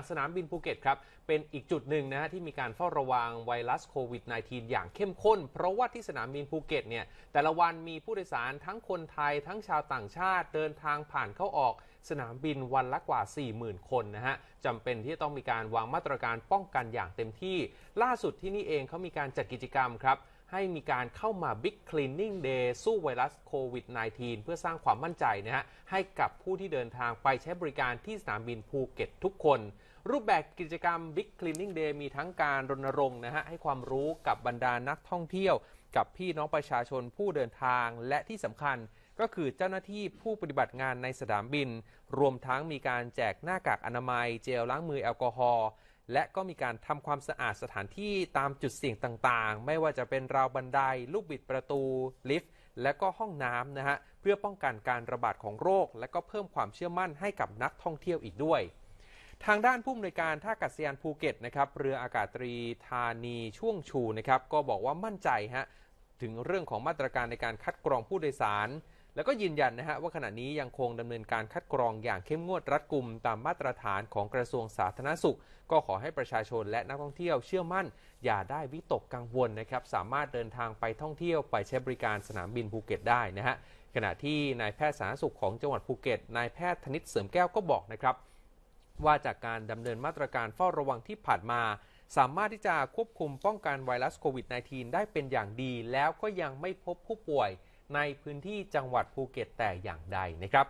าสนามบินภูเก็ตครับ เป็นอีกจุดหนึ่งนะฮะ ที่มีการเฝ้าระวังไวรัสโควิด -19 อย่างเข้มข้น เพราะว่าที่สนามบินภูเก็ตเนี่ย แต่ละวันมีผู้โดยสารทั้งคนไทยทั้งชาวต่างชาติ เดินทางผ่านเข้าออก สนามบินวันละกว่า 40,000คนนะฮะจำเป็นที่จะต้องมีการวางมาตรการป้องกันอย่างเต็มที่ ล่าสุดที่นี่เองเขามีการจัดกิจกรรมครับให้มีการเข้ามา Big Cleaning Day สู้ไวรัสโควิด -19 เพื่อสร้างความมั่นใจนะฮะให้กับผู้ที่เดินทางไปใช้บริการที่สนามบินภูเก็ตทุกคน รูปแบบกิจกรรม Big Cleaning Day มีทั้งการรณรงค์นะฮะให้ความรู้กับบรรดานักท่องเที่ยวกับพี่น้องประชาชนผู้เดินทางและที่สำคัญก็คือเจ้าหน้าที่ผู้ปฏิบัติงานในสนามบิน รวมทั้งมีการแจกหน้ากากอนามัยเจลล้างมือแอลกอฮอล์และก็มีการทำความสะอาดสถานที่ตามจุดเสี่ยงต่างๆ ไม่ว่าจะเป็นราวบันได ลูกบิดประตูลิฟต์ และก็ห้องน้ำนะฮะ เพื่อป้องกันการระบาดของโรค และก็เพิ่มความเชื่อมั่นให้กับนักท่องเที่ยวอีกด้วย ทางด้านผู้อำนวยการท่าอากาศยานภูเก็ตนะครับ เรืออากาศตรีธานีช่วงชูนะครับก็บอกว่ามั่นใจฮะ ถึงเรื่องของมาตรการในการคัดกรองผู้โดยสารแล้วก็ยืนยันนะฮะว่าขณะนี้ยังคงดำเนินการคัดกรองอย่างเข้มงวดรัดกุมตามมาตรฐานของกระทรวงสาธารณสุข ก็ขอให้ประชาชนและนักท่องเที่ยวเชื่อมั่น อย่าได้วิตกกังวลนะครับสามารถเดินทางไปท่องเที่ยว ไปใช้บริการสนามบินภูเก็ตได้นะฮะขณะที่นายแพทย์สาธารณสุขของจังหวัดภูเก็ตนายแพทย์ธนิตเสริมแก้วก็บอกนะครับว่าจากการดำเนินมาตรการเฝ้าระวังที่ผ่านมาสามารถที่จะควบคุมป้องกันไวรัสโควิด -19 ได้เป็นอย่างดี แล้วก็ยังไม่พบผู้ป่วยในพื้นที่จังหวัดภูเก็ตแต่อย่างใดนะครับ